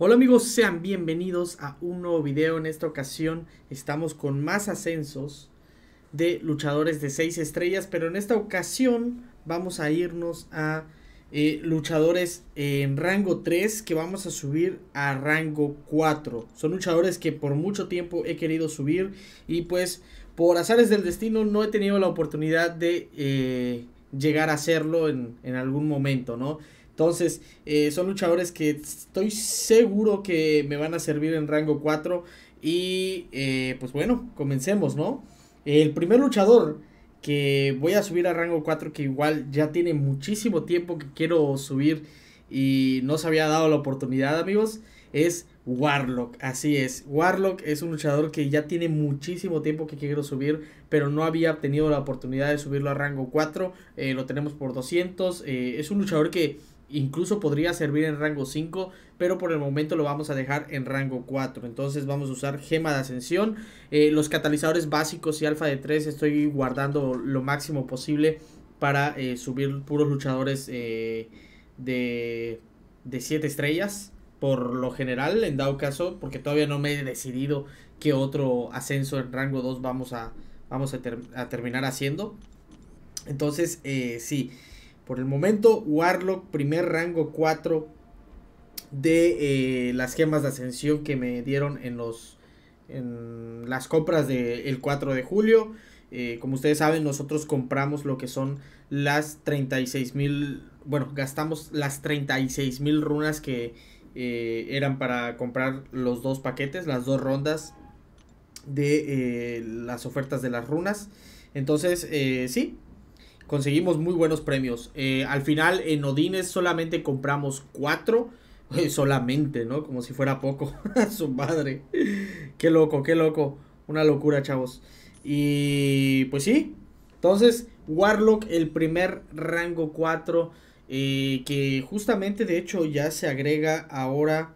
Hola amigos, sean bienvenidos a un nuevo video. En esta ocasión estamos con más ascensos de luchadores de 6 estrellas, pero en esta ocasión vamos a irnos a eh, luchadores en rango 3 que vamos a subir a rango 4. Son luchadores que por mucho tiempo he querido subir y pues por azares del destino no he tenido la oportunidad de eh, llegar a hacerlo en, en algún momento, ¿no? Entonces, eh, son luchadores que estoy seguro que me van a servir en rango 4. Y eh, pues bueno, comencemos, ¿no? El primer luchador que voy a subir a rango 4, que igual ya tiene muchísimo tiempo que quiero subir y no se había dado la oportunidad, amigos, es Warlock. Así es, Warlock es un luchador que ya tiene muchísimo tiempo que quiero subir, pero no había tenido la oportunidad de subirlo a rango 4. Eh, lo tenemos por 200. es un luchador que incluso podría servir en rango 5, pero por el momento lo vamos a dejar en rango 4. Entonces vamos a usar gema de ascensión. Eh, los catalizadores básicos y alfa de 3 estoy guardando lo máximo posible para eh, subir puros luchadores eh, de, de 7 estrellas. Por lo general, en dado caso, porque todavía no me he decidido qué otro ascenso en rango 2 vamos a, vamos a terminar haciendo. Entonces, sí. Por el momento, Warlock, primer rango 4 de eh, las gemas de ascensión que me dieron en, los, en las compras del 4 de julio. Eh, como ustedes saben, nosotros compramos lo que son las 36 mil, bueno, gastamos las 36 mil runas que eh, eran para comprar los dos paquetes, las dos rondas de las ofertas de las runas. Entonces, sí, conseguimos muy buenos premios. Eh, al final en Odines solamente compramos cuatro. solamente, ¿no? Como si fuera poco. Su madre. Qué loco, qué loco. Una locura, chavos. Y pues sí. Entonces, Warlock, el primer rango 4. Eh, que justamente de hecho ya se agrega ahora.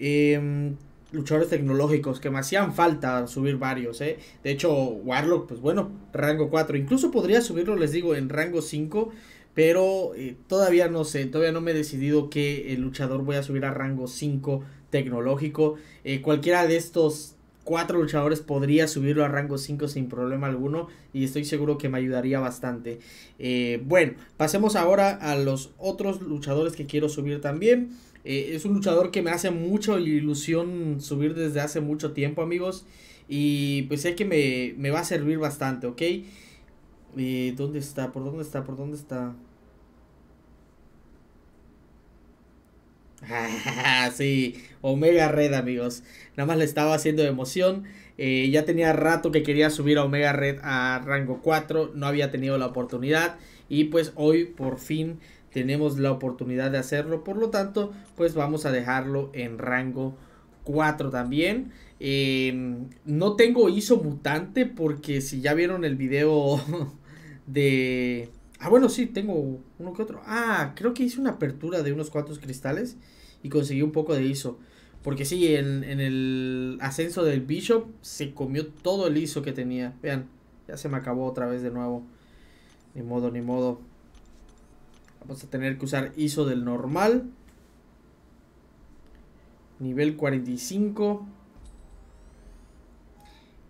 Eh, luchadores tecnológicos que me hacían falta subir varios, ¿eh? De hecho, Warlock, pues bueno, rango 4. Incluso podría subirlo, les digo, en rango 5. Pero eh, todavía no sé, todavía no me he decidido qué eh, luchador voy a subir a rango 5 tecnológico. cualquiera de estos cuatro luchadores podría subirlo a rango 5 sin problema alguno y estoy seguro que me ayudaría bastante. bueno, pasemos ahora a los otros luchadores que quiero subir también. Eh, es un luchador que me hace mucha ilusión subir desde hace mucho tiempo, amigos. Y pues sé que me, va a servir bastante, ¿ok? Eh, dónde está? ¿Por dónde está? sí, Omega Red, amigos. Nada más le estaba haciendo emoción. Eh, ya tenía rato que quería subir a Omega Red a rango 4. No había tenido la oportunidad. Y pues hoy por fin tenemos la oportunidad de hacerlo. Por lo tanto, pues vamos a dejarlo en rango 4 también. Em, no tengo ISO mutante porque si ya vieron el video de... Ah, bueno, sí, tengo uno que otro. Ah, creo que hice una apertura de unos cuantos cristales y conseguí un poco de ISO. Porque sí, en, en el ascenso del Bishop se comió todo el ISO que tenía. Vean, ya se me acabó otra vez de nuevo. Ni modo, ni modo. Vamos a tener que usar ISO del normal. Nivel 45.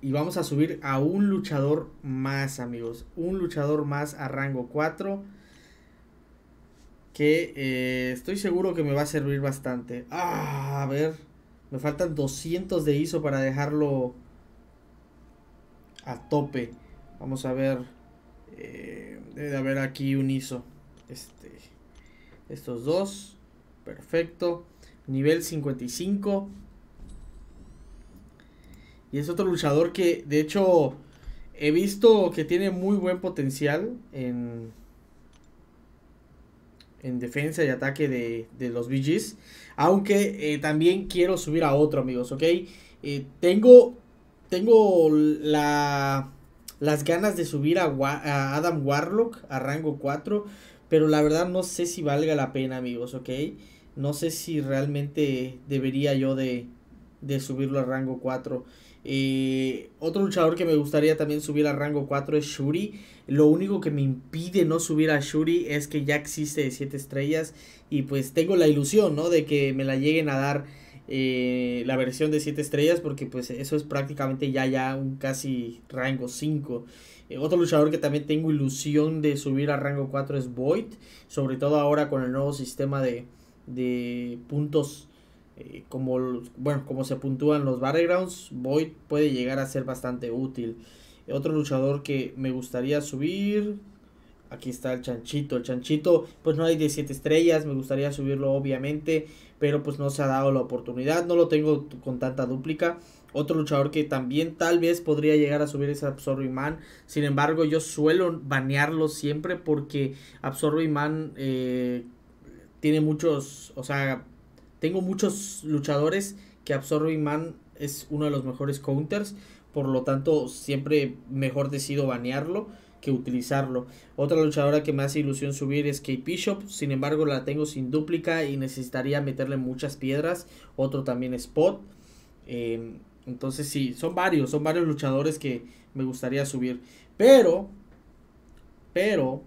Y vamos a subir a un luchador más, amigos. Un luchador más a rango 4. Que eh, estoy seguro que me va a servir bastante. Ah, a ver. Me faltan 200 de ISO para dejarlo a tope. Vamos a ver. Eh, debe haber aquí un ISO. Este, estos dos. Perfecto. Nivel 55. Y es otro luchador que, de hecho, he visto que tiene muy buen potencial en, en defensa y ataque de, de los BGs. Aunque eh, también quiero subir a otro, amigos, ¿ok? Eh, tengo, tengo la, las ganas de subir a Adam Warlock a rango 4. Pero la verdad no sé si valga la pena, amigos, ¿ok? No sé si realmente debería yo de, subirlo a rango 4. Eh, otro luchador que me gustaría también subir a rango 4 es Shuri. Lo único que me impide no subir a Shuri es que ya existe de 7 estrellas. Y pues tengo la ilusión, ¿no? De que me la lleguen a dar eh, la versión de 7 estrellas porque pues eso es prácticamente ya ya un casi rango 5. Eh, otro luchador que también tengo ilusión de subir a rango 4 es Void, sobre todo ahora con el nuevo sistema de, de puntos eh, como bueno, como se puntúan los battlegrounds, Void puede llegar a ser bastante útil. Otro luchador que me gustaría subir Aquí está el chanchito. El chanchito, pues no hay 17 estrellas. Me gustaría subirlo, obviamente. Pero pues no se ha dado la oportunidad. No lo tengo con tanta dúplica. Otro luchador que también tal vez podría llegar a subir es Man... Sin embargo, yo suelo banearlo siempre porque absorviman eh, tiene muchos. O sea, tengo muchos luchadores que Man es uno de los mejores counters. Por lo tanto, siempre mejor decido banearlo que utilizarlo. Otra luchadora que me hace ilusión subir es Kate Bishop, sin embargo la tengo sin dúplica y necesitaría meterle muchas piedras. Otro también Spot. Eh, em, entonces sí, son varios, son varios luchadores que me gustaría subir. Pero, pero,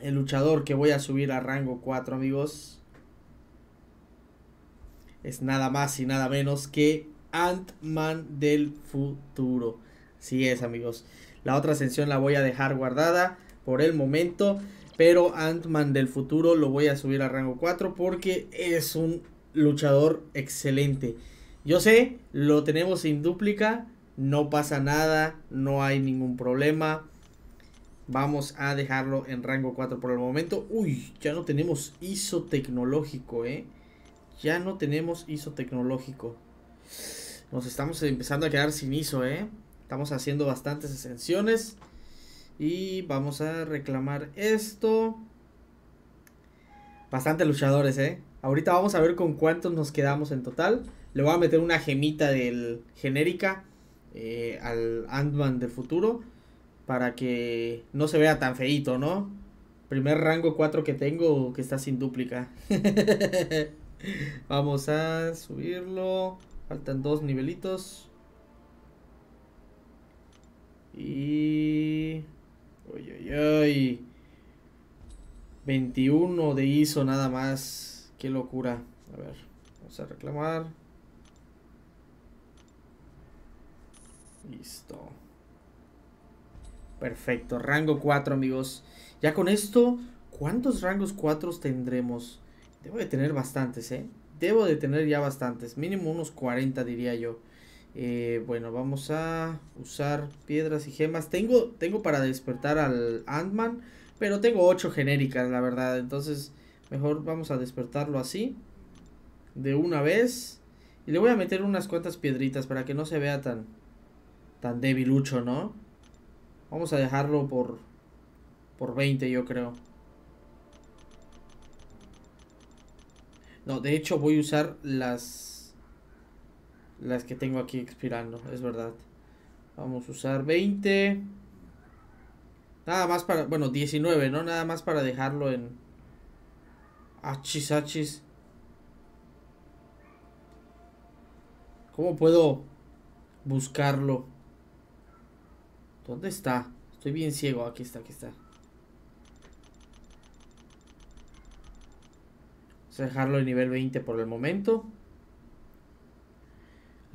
el luchador que voy a subir a rango 4, amigos, es nada más y nada menos que Ant-Man del futuro. Así es, amigos. La otra ascensión la voy a dejar guardada por el momento. Pero Ant-Man del futuro lo voy a subir a rango 4 porque es un luchador excelente. Yo sé, lo tenemos sin dúplica, no pasa nada, no hay ningún problema. Vamos a dejarlo en rango 4 por el momento. Uy, ya no tenemos ISO tecnológico, ¿eh? Ya no tenemos ISO tecnológico. Nos estamos empezando a quedar sin ISO, ¿eh? Estamos haciendo bastantes ascensiones. Y vamos a reclamar esto. bastante luchadores, ¿eh? Ahorita vamos a ver con cuántos nos quedamos en total. Le voy a meter una gemita del genérica eh, al Ant-Man del futuro. Para que no se vea tan feito, ¿no? Primer rango 4 que tengo que está sin dúplica. vamos a subirlo. Faltan dos nivelitos. Y... Uy, uy, uy. 21 de ISO nada más. Qué locura. A ver, vamos a reclamar. Listo. Perfecto, rango 4 amigos. Ya con esto, ¿cuántos rangos 4 tendremos? Debo de tener bastantes, ¿eh? Debo de tener ya bastantes, mínimo unos 40 diría yo. Eh, bueno, vamos a usar piedras y gemas. Tengo, tengo para despertar al Ant-Man, pero tengo 8 genéricas, la verdad. Entonces, mejor vamos a despertarlo así. De una vez. Y le voy a meter unas cuantas piedritas para que no se vea tan, tan débilucho, ¿no? Vamos a dejarlo por, por 20, yo creo. No, de hecho voy a usar las las que tengo aquí expirando, es verdad. Vamos a usar 20. Nada más para, bueno, 19, ¿no? Nada más para dejarlo en... Achis, achis. ¿Cómo puedo buscarlo? ¿Dónde está? Estoy bien ciego. Aquí está, aquí está. Vamos a dejarlo en nivel 20 por el momento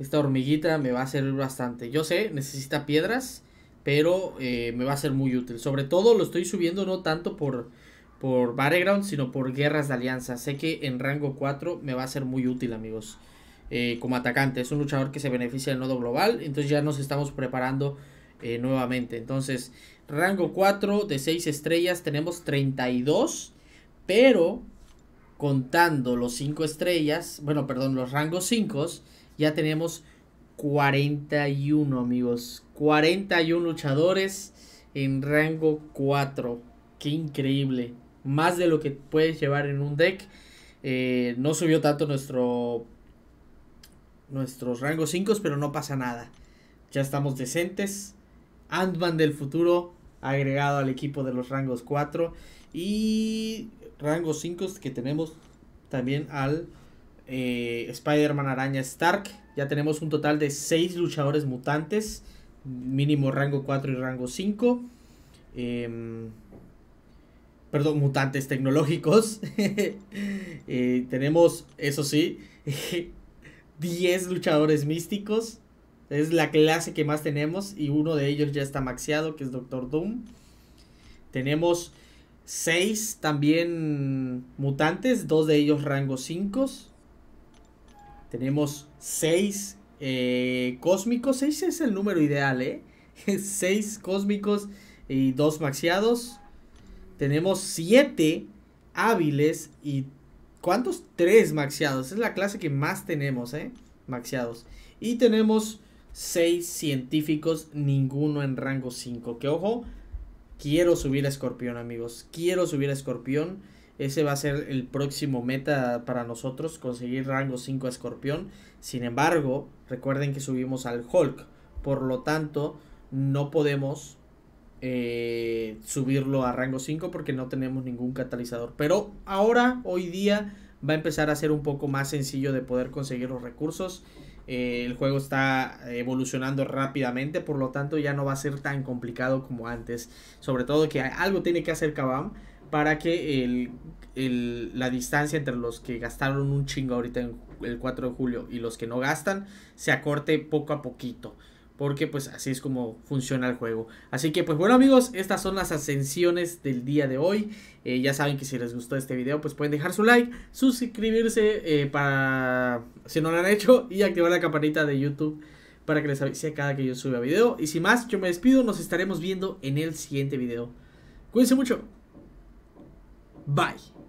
esta hormiguita me va a servir bastante. Yo sé, necesita piedras, pero eh, me va a ser muy útil. Sobre todo lo estoy subiendo no tanto por, por Battleground, sino por guerras de alianza. Sé que en rango 4 me va a ser muy útil, amigos. Eh, como atacante, es un luchador que se beneficia del nodo global, entonces ya nos estamos preparando eh, nuevamente. Entonces, rango 4 de 6 estrellas, tenemos 32, pero contando los 5 estrellas, bueno, perdón, los rangos 5, ya tenemos 41 amigos, 41 luchadores en rango 4. Qué increíble. Más de lo que puedes llevar en un deck. Eh, no subió tanto nuestro nuestros rangos 5, pero no pasa nada. Ya estamos decentes. ant del futuro agregado al equipo de los rangos 4 y rangos 5 que tenemos también al eh, Spider-Man Araña Stark. Ya tenemos un total de 6 luchadores mutantes, mínimo rango 4 y rango 5. Em, perdón, mutantes tecnológicos. Eh, tenemos, eso sí, 10 luchadores místicos. Es la clase que más tenemos y uno de ellos ya está maxiado que es Doctor Doom. Tenemos 6 también mutantes, dos de ellos rango 5. Tenemos 6 eh, cósmicos. 6 es el número ideal, ¿eh? 6 cósmicos y 2 maxiados. Tenemos 7 hábiles y... ¿Cuántos? 3 maxiados. Es la clase que más tenemos, ¿eh? Maxiados. Y tenemos 6 científicos, ninguno en rango 5. Que ojo, quiero subir a Escorpión, amigos. Quiero subir a Escorpión. Ese va a ser el próximo meta para nosotros, conseguir rango 5 a Escorpión. Sin embargo, recuerden que subimos al Hulk. Por lo tanto, no podemos eh, subirlo a rango 5 porque no tenemos ningún catalizador. Pero ahora, hoy día, va a empezar a ser un poco más sencillo de poder conseguir los recursos. Eh, el juego está evolucionando rápidamente, por lo tanto ya no va a ser tan complicado como antes. Sobre todo que algo tiene que hacer Kabam para que el, la distancia entre los que gastaron un chingo ahorita en, el 4 de julio y los que no gastan se acorte poco a poquito. Porque pues así es como funciona el juego. Así que pues bueno amigos, estas son las ascensiones del día de hoy. Eh, ya saben que si les gustó este video pues pueden dejar su like, suscribirse eh, para si no lo han hecho y activar la campanita de YouTube para que les avise cada que yo suba video. Y sin más, yo me despido, nos estaremos viendo en el siguiente video. Cuídense mucho. Bye.